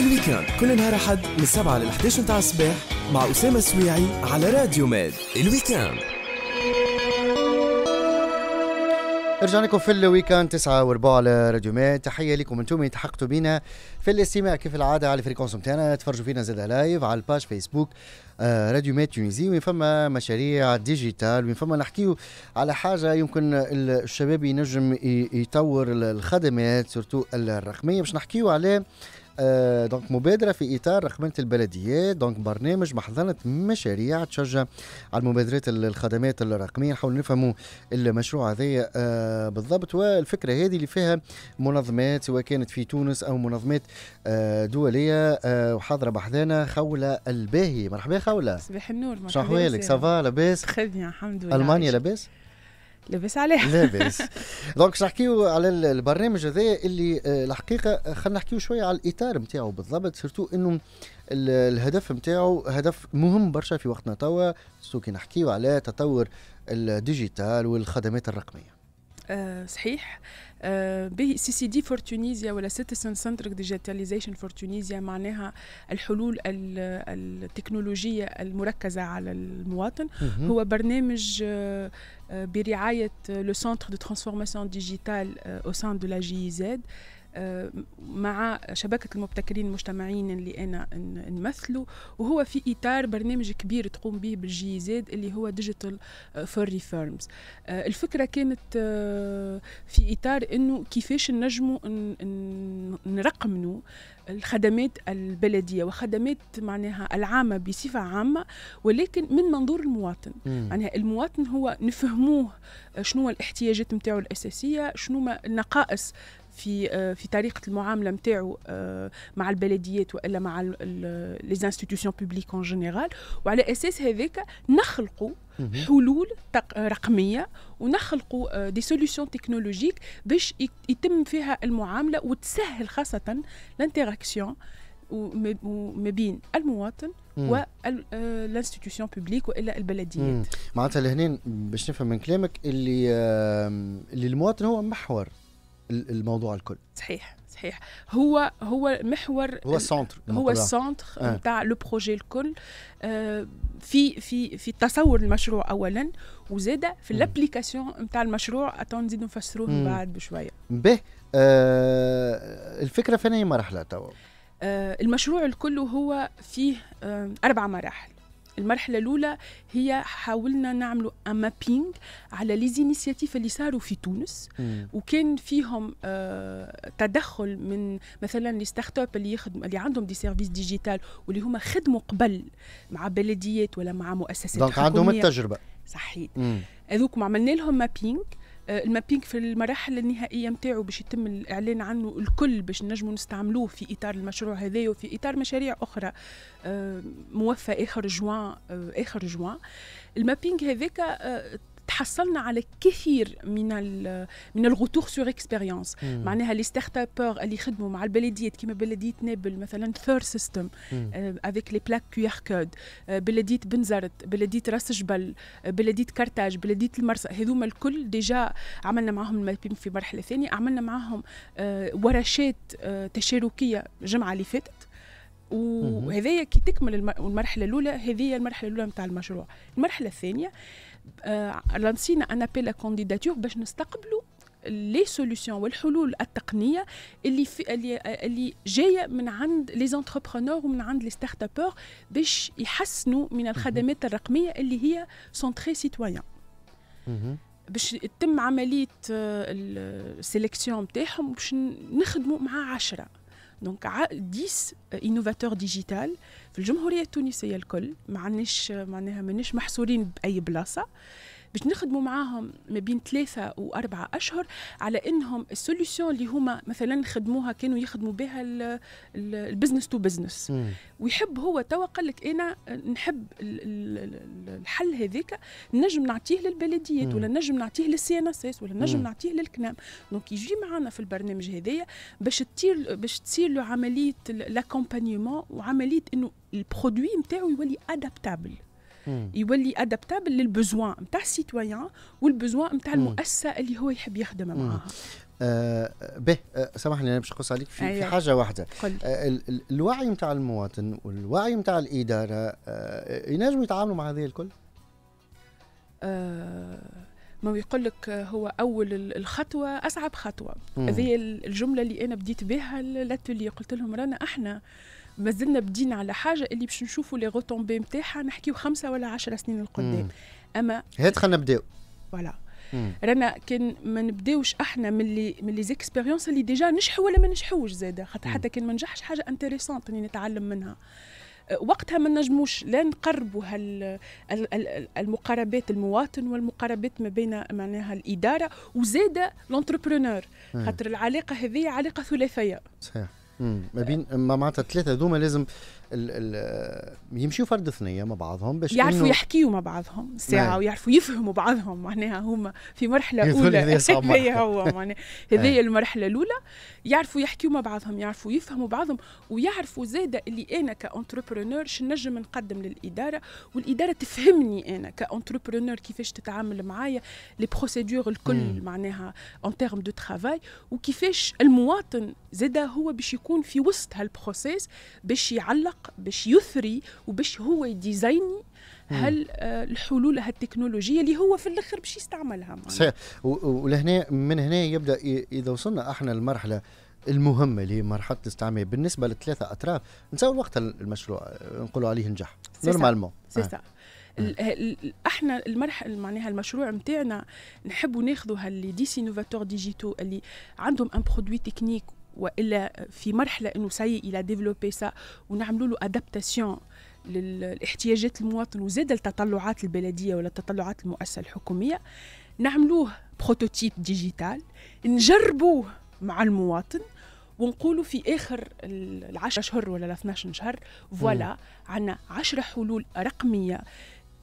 الويكاند كل نهار أحد من 7 لل 11 متاع الصباح مع أسامة السويعي على راديو ماد الويكاند رجعنا لكم في الويكاند 9 وربع على راديو ماد تحيه لكم انتم اللي تحقتوا بينا في الاستماع كيف العاده على الفريكونس متاعنا تفرجوا فينا زاد لايف على الباج آه، فيسبوك راديو مات تونيزي وين فما مشاريع ديجيتال وين فما نحكيو على حاجه يمكن الشباب ينجم يطور الخدمات سورتو الرقميه باش نحكيو على آه، دونك مبادره في اطار رقمنه البلديات دونك برنامج محضنه مشاريع تشجع على المبادرات الخدمات الرقميه نحاول نفهموا المشروع هذايا آه، بالضبط والفكره هذه اللي فيها منظمات سواء كانت في تونس او منظمات آه، دوليه وحاضره بحذانا خوله الباهي مرحبا خوله صباح النور مرحبا شو احوالك سافا لاباس الحمد لله المانيا لاباس لبس عليه لبس دونك باش نحكيو على البرنامج هذا اللي آه، الحقيقه خلينا نحكيو شويه على الاطار نتاعو بالضبط سيرتو انه الهدف نتاعو هدف مهم برشا في وقتنا توا سو كي نحكيو على تطور الديجيتال والخدمات الرقميه آه، صحيح آه، به سي سي دي فور تونيزيا ولا سيتيزن سنترك ديجيتاليزيشن فور تونيزيا معناها الحلول التكنولوجيه المركزه على المواطن هو برنامج آه، برعايه لو سنتر دو ترانسفورماسيون ديجيتال او سان دو لا جي زد آه، مع شبكة المبتكرين المجتمعيين اللي أنا نمثله وهو في إطار برنامج كبير تقوم به بالجي زاد اللي هو ديجيتال فور ريفيرمز الفكرة كانت آه، في إطار أنه كيفاش نجموا نرقمنوا الخدمات البلدية وخدمات معناها العامة بصفة عامة ولكن من منظور المواطن معناها المواطن هو نفهموه شنو الاحتياجات نتاعو الأساسية شنو النقائص في آه، في طريقه المعامله نتاعو آه، مع البلديات والا مع لي انستيتيوشن بوبليك اون جينيرال وعلى اساس هذاك نخلقوا حلول رقميه ونخلقوا دي سوليوشن تكنولوجيك باش يتم فيها المعامله وتسهل خاصه لانتراكسيون ما بين المواطن والانستيتيوشن آه، بوبليك والا البلديات معناتها لهنا باش نفهم من كلامك اللي اللي المواطن هو محور الموضوع الكل صحيح صحيح هو هو محور هو السنتر هو السنتر نتاع لو بروجي الكل آه، في في في تصور المشروع اولا وزاده في الابليكاسيون نتاع المشروع اتون نزيدو نفسروه من بعد بشويه به آه الفكره فين هي مرحله توا آه المشروع الكل هو فيه آه اربع مراحل المرحله الاولى هي حاولنا نعملوا مابينج على لي اللي صاروا في تونس مم. وكان فيهم آه تدخل من مثلا لي ستارت اب اللي يخدم اللي عندهم دي سيرفيس ديجيتال واللي هما خدموا قبل مع بلديات ولا مع مؤسسات دونك عندهم التجربه صحيح هذوك عملنا لهم مابينج آه، المابينج في المراحل النهائيه نتاعو باش يتم الاعلان عنه الكل باش نجموا نستعملوه في اطار المشروع هذا وفي اطار مشاريع اخرى آه، موفى اخر جوان آه، اخر جوان المابينج هذاك تحصلنا على كثير من من الغتور سور اكسبيريونس معناها لي ستارت ابور اللي يخدموا مع البلديات كما بلديه نابل مثلا ثور سيستم افيك لي بلاك كيو ار كود بلديه بنزرت بلديه راس جبل آه، بلديه كارتاج بلديه المرسى هذوما الكل ديجا عملنا معاهم المابين في مرحله ثانيه عملنا معاهم آه، ورشات آه، تشاركيه جمعه اللي فاتت وهذايا كي تكمل المرحله الاولى هذه المرحله الاولى نتاع المشروع المرحله الثانيه آه، لانسينا ان ابيل كانديداتور باش نستقبلوا لي سوليسيون والحلول التقنيه اللي في اللي, اللي جايه من عند لي زونتربرونور ومن عند لي ستارت ابور باش يحسنوا من الخدمات الرقميه اللي هي سونتري سيتويان باش تتم عمليه آه، السيليكسيون نتاعهم باش نخدموا مع عشره دونك 10 انوفاتور ديجيتال في الجمهوريه التونسيه الكل ما عندناش معناها مانيش محصورين باي بلاصه باش نخدموا معاهم ما بين ثلاثة وأربعة أشهر على أنهم السوليسيون اللي هما مثلا خدموها كانوا يخدموا بها البزنس تو بزنس ويحب هو توا قال لك أنا نحب الحل هذاك نجم نعطيه للبلديات ولا نجم نعطيه للسي ان اس اس ولا نجم نعطيه للكنام دونك يجي معنا في البرنامج هذايا باش تصير باش تصير له عملية لاكومبانيمون وعملية أنه البرودوي نتاعو يولي ادابتابل يولي ادابتابل للبزوان نتاع السيتويان والبزوان نتاع المؤسسه اللي هو يحب يخدم معاها آه به آه سامحني انا باش نقص عليك في, أيوة. في حاجه واحده آه الوعي نتاع المواطن والوعي نتاع الاداره آه ينجموا يتعاملوا مع هذه الكل آه ما يقول لك آه، هو اول الخطوه اصعب خطوه هذه الجمله اللي انا بديت بها لاتولي قلت لهم رانا احنا آه مازلنا بدينا على حاجه اللي باش نشوفوا لي روتومبي نتاعها نحكيو خمسه ولا عشر سنين القدام اما هات خلينا نبداو فوالا رانا كان ما نبداوش احنا من اللي من لي زيكسبيريونس اللي ديجا نجحوا ولا ما نجحوش زاده خاطر حتى كان ما نجحش حاجه انتريسونت اللي نتعلم منها أه، وقتها ما نجموش لا نقربوا المقاربات المواطن والمقاربات ما بين معناها الاداره وزاده لونتربرونور خاطر العلاقه هذه علاقه ثلاثيه صحيح ما بين ما معناتها ثلاثه ذوما لازم ال ال يمشيوا فرد ثنيه مع بعضهم باش يعرفوا يحكيوا مع بعضهم ساعه نعم. ويعرفوا يفهموا بعضهم معناها هما في مرحله اولى هذه هو معناها هذه نعم. المرحله الاولى يعرفوا يحكيوا مع بعضهم يعرفوا يفهموا بعضهم ويعرفوا زاده اللي انا كانتربرونور شنو نجم نقدم للاداره والاداره تفهمني انا كانتربرونور كيفاش تتعامل معايا لي بروسيدور الكل معناها اون تيرم دو ترافاي وكيفاش المواطن زاده هو باش يكون في وسط هالبروسيس باش يعلق العراق باش يثري وباش هو يديزايني هل آه، الحلول هالتكنولوجية اللي هو في الاخر باش يستعملها صحيح ولهنا من هنا يبدا اذا وصلنا احنا المرحله المهمة اللي هي مرحلة الاستعمال بالنسبة للثلاثة أطراف نساو وقت المشروع آه، نقولوا عليه نجح نورمالمون آه. سي احنا المرحله معناها المشروع نتاعنا نحبوا ناخذوا هاللي ديس انوفاتور ديجيتو اللي عندهم ان برودوي تكنيك والا في مرحله انه سي الى ديفلوبي سا ونعملوا له ادابتاسيون للاحتياجات المواطن وزاد التطلعات البلديه ولا تطلعات المؤسسه الحكوميه نعملوه بروتوتيب ديجيتال نجربوه مع المواطن ونقولوا في اخر العشر شهور ولا ال 12 شهر فوالا عندنا 10 حلول رقميه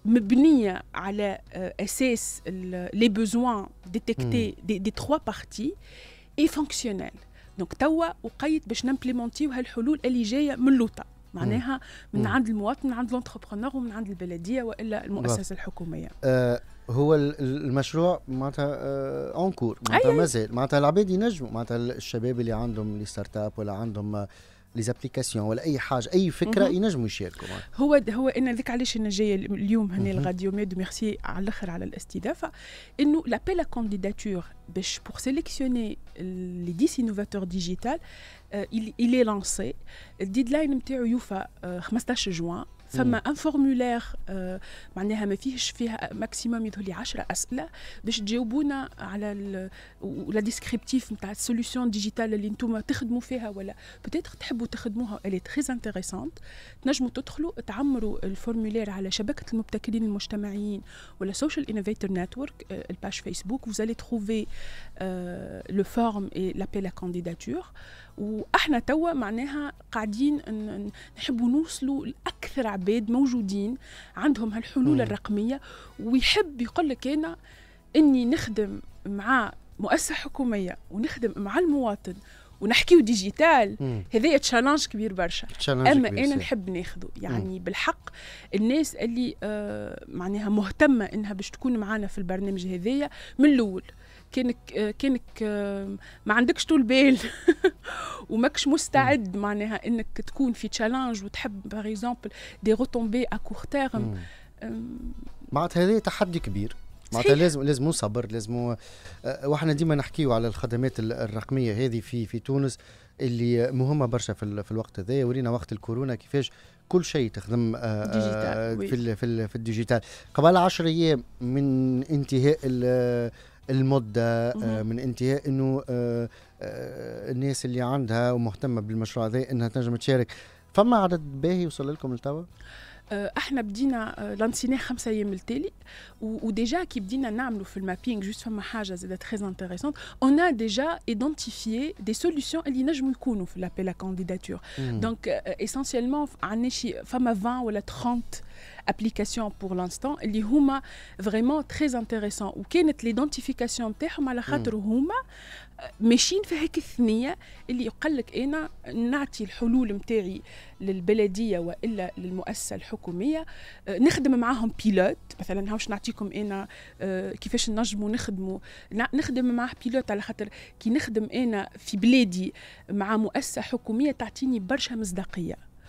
مبنيه على اساس لي بوزوان ديتيكتي دي, دي تخوا بارتي اي فونكسيونيل دونك توا وقيت باش نمبليمونتيو هالحلول اللي جايه من لوطا معناها من عند المواطن من عند لونتربرونور ومن عند البلديه والا المؤسسه الحكوميه آه، هو المشروع معناتها اونكور آه، أيوة. معناتها مازال معناتها العباد ينجموا معناتها الشباب اللي عندهم لي ستارت اب ولا عندهم آه ليزابليكاسيون ولا اي حاجه اي فكره ينجموا يشاركوا هو هو انا ذيك علاش انا جايه اليوم هنا الغادي ميد ميرسي على الاخر على الاستضافه انه لابيل ا كانديداتور باش بور سيليكسيوني لي ديس انوفاتور ديجيتال il est lancé الديدلاين نتاعو يوفا euh، 15 جوان فما ان فورمولير آه، معناها ما فيهش فيها ماكسيموم يظهر 10 اسئله باش تجاوبونا على لا ديسكريبتيف نتاع السوليوشن ديجيتال اللي انتم تخدموا فيها ولا بتيتر تحبوا تخدموها اللي تري انتريسانت تنجموا تدخلوا تعمروا الفورمولير على شبكه المبتكرين المجتمعيين ولا سوشيال انوفيتور نتورك الباج فيسبوك vous allez trouver لو فورم اي لابيل l'appel كانديداتور واحنا توا معناها قاعدين نحبوا نوصلوا لاكثر عباد موجودين عندهم هالحلول الرقميه ويحب يقول لك انا اني نخدم مع مؤسسه حكوميه ونخدم مع المواطن ونحكيو ديجيتال هذايا تشالنج كبير برشا اما كبير انا نحب ناخذه يعني مم. بالحق الناس اللي آه معناها مهتمه انها باش تكون معنا في البرنامج هذايا من الاول كانك آه كانك آه ما عندكش طول بال وماكش مستعد معناها انك تكون في تشالنج وتحب باغ اكزومبل دي روتومبي ا كور تيرم معناتها هذا تحدي كبير معناتها لازم لازم صبر لازم آه، واحنا ديما نحكيو على الخدمات الرقميه هذه في في تونس اللي مهمه برشا في, في الوقت هذا ورينا وقت الكورونا كيفاش كل شيء تخدم آه، آه، في في في الديجيتال قبل 10 ايام من انتهاء المده آه، من انتهاء انه آه، آه، الناس اللي عندها ومهتمه بالمشروع هذا انها تنجم تشارك فما عدد باهي وصل لكم لتوا؟ احنا بدينا لانسينا خمسة ايام التالي وديجا كي بدينا نعملوا في المابينغ جوست فما حاجه زاده تري انتريسونت اون ا ديجا ايدونتيفيي دي سوليسيون اللي نجموا يكونوا في لابيل ا كانديداتور دونك اسونسيلمون عندنا شي فما 20 ولا 30 ابليكاسيون بور لانستون اللي هما فريمون تري انتريسون كانت ليدونتيفيكاسيون تاعهم على خاطر هما ماشيين في هيك الثنيه اللي يقول لك انا نعطي الحلول نتاعي للبلديه والا للمؤسسه الحكوميه نخدم معاهم بيلوت مثلا هاوش نعطيكم انا آه، كيفاش نجموا نخدمو نخدم معاه بيلوت على خاطر كي نخدم انا في بلادي مع مؤسسه حكوميه تعطيني برشا مصداقيه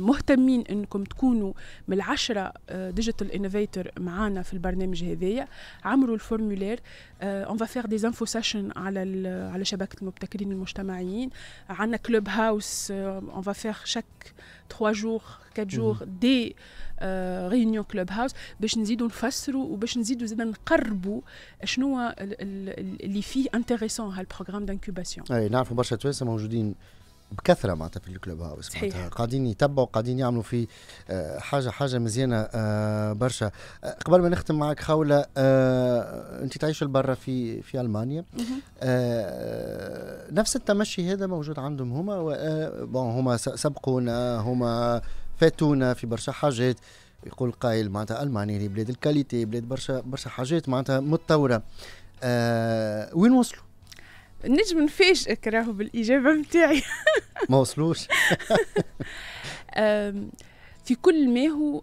مهتمين انكم تكونوا من العشره ديجيتال آه، انوفيتور معانا في البرنامج هذايا عمروا الفورمولير اون فيغ دي انفو سيشن على على شبكه المبتكرين المجتمعيين عندنا كلوب هاوس اون فيغ شاك 3 جور 4 جور دي ريونيون كلوب هاوس باش نزيدوا نفسروا وباش نزيدوا زاد نقربوا شنو اللي فيه انتريسون هالبروغرام دانكوباسيون اي نعرفوا برشا تواسه موجودين بكثره معناتها في الكلوب هاوس قاعدين يتبعوا قاعدين يعملوا في آه، حاجه حاجه مزيانه آه، برشا آه، قبل ما نختم معك خوله انت تعيش برا في في المانيا نفس التمشي هذا موجود عندهم هما بون هما سبقونا هما فاتونا في برشا حاجات يقول قائل معناتها المانيا هي بلاد الكاليتي بلاد برشا برشا حاجات معناتها متطوره وين وصلوا نجم نفاجئك راهو بالاجابه نتاعي ما وصلوش في كل ما هو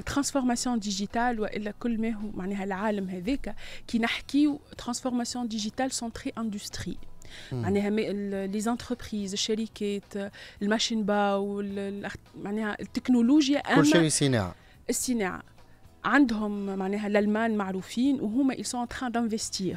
ترانسفورماسيون أه، ديجيتال والا كل ما هو معناها العالم هذاك كي نحكيو ترانسفورماسيون ديجيتال سونتري اندستري معناها لي زونتربريز الشركات الماشين باو معناها التكنولوجيا كل شيء صناعه الصناعه عندهم معناها الالمان معروفين وهما ils sont en train d'investir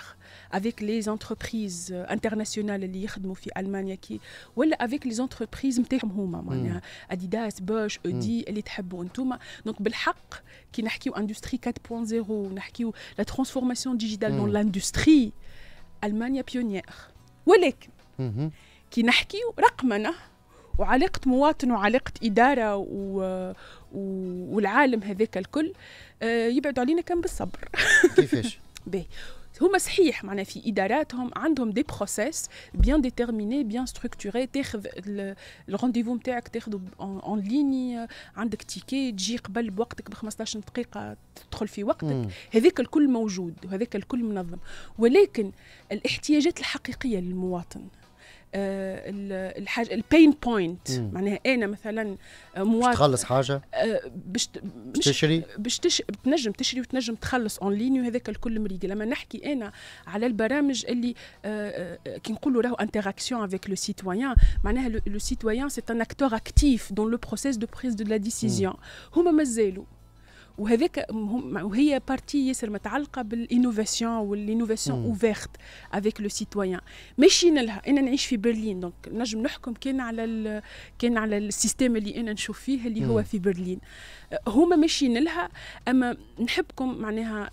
avec les entreprises internationales اللي يخدموا في المانيا كي ولا avec les entreprises نتاعهم هما معناها اديداس بوش اودي اللي تحبوا انتم دونك بالحق كي نحكيو اندستري 4.0 ونحكيو لا ترانسفورماسيون ديجيتال دون لاندستري المانيا بيونيير ولكن كي نحكيو رقمنه وعلاقة مواطن وعلاقة إدارة و... و... والعالم هذاك الكل آه، يبعد علينا كان بالصبر كيفاش؟ باهي هما صحيح معناها في اداراتهم عندهم دي بروسيس بيان ديتيرميني بيان ستركتوري تاخذ الرونديفو نتاعك تاخذه اون ليني عندك تيكي تجي قبل بوقتك ب 15 دقيقه تدخل في وقتك هذاك الكل موجود وهذاك الكل منظم ولكن الاحتياجات الحقيقيه للمواطن الحاجه البين بوينت معناها انا مثلا آه، مواطن تخلص حاجه آه، باش مش تشري تنجم تشري وتنجم تخلص اون لين وهذاك الكل مريقي لما نحكي انا على البرامج اللي آه، كي نقولوا راهو انتراكسيون افيك لو سيتويان معناها لو سيتويان سي ان اكتور اكتيف دون لو بروسيس دو بريز دو لا ديسيزيون هما مازالوا وهذاك وهي بارتي ياسر متعلقه بالانوفاسيون والانوفاسيون اوفيرت افيك لو سيتويان ماشيين لها انا نعيش في برلين دونك نجم نحكم كان على كان على السيستم اللي انا نشوف فيه اللي هو في برلين هما ماشيين لها اما نحبكم معناها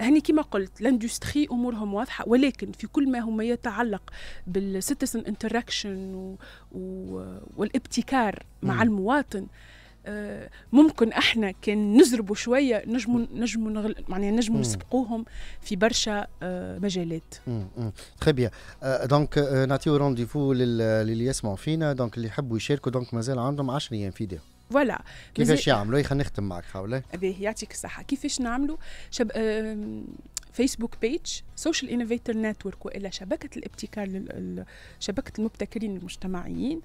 هني آه، كما قلت لاندستري امورهم واضحه ولكن في كل ما هما يتعلق بالسيتيزن انتراكشن والابتكار مع المواطن آه، ممكن احنا كان نزربوا شويه نجموا نجموا نغل... معناها نجموا نسبقوهم في برشا آه، مجالات. تخي بيان دونك نعطيو رونديفو للي يسمعوا فينا دونك اللي يحبوا يشاركوا دونك مازال عندهم 10 ايام في فيديو. فوالا كيفاش يعملوا خلينا نختم معك خاولة. باهي يعطيك الصحه كيفاش نعملوا شب... فيسبوك بيج سوشيال انوفيتر نتورك والا شبكه الابتكار شبكه المبتكرين المجتمعيين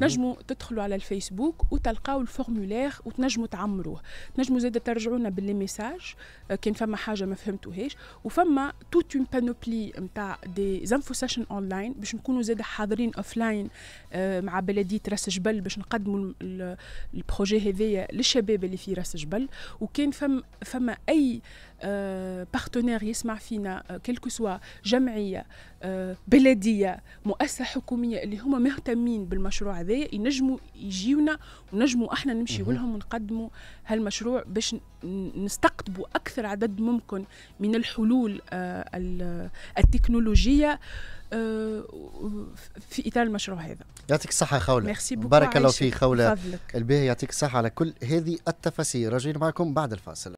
تنجموا تدخلوا على الفيسبوك وتلقاو الفورمولير وتنجموا تعمروه تنجموا زاده ترجعونا باللي ميساج آه، كان فما حاجه ما فهمتوهاش وفما توت اون بانوبلي نتاع دي زانفو سيشن اونلاين باش نكونوا زاده حاضرين اوف آه، لاين مع بلديه راس جبل باش نقدموا البروجي هذايا للشباب اللي في راس جبل وكان فما فما اي بارتنير يسمع فينا كلكو سوا جمعيه بلديه مؤسسه حكوميه اللي هما مهتمين بالمشروع هذا ينجموا يجيونا ونجموا احنا نمشي لهم ونقدموا هالمشروع باش نستقطبوا اكثر عدد ممكن من الحلول آه، التكنولوجيه آه، في اطار المشروع هذا يعطيك الصحه خوله ميرسي بارك الله في خوله الباهي يعطيك الصحه على كل هذه التفاصيل راجعين معكم بعد الفاصل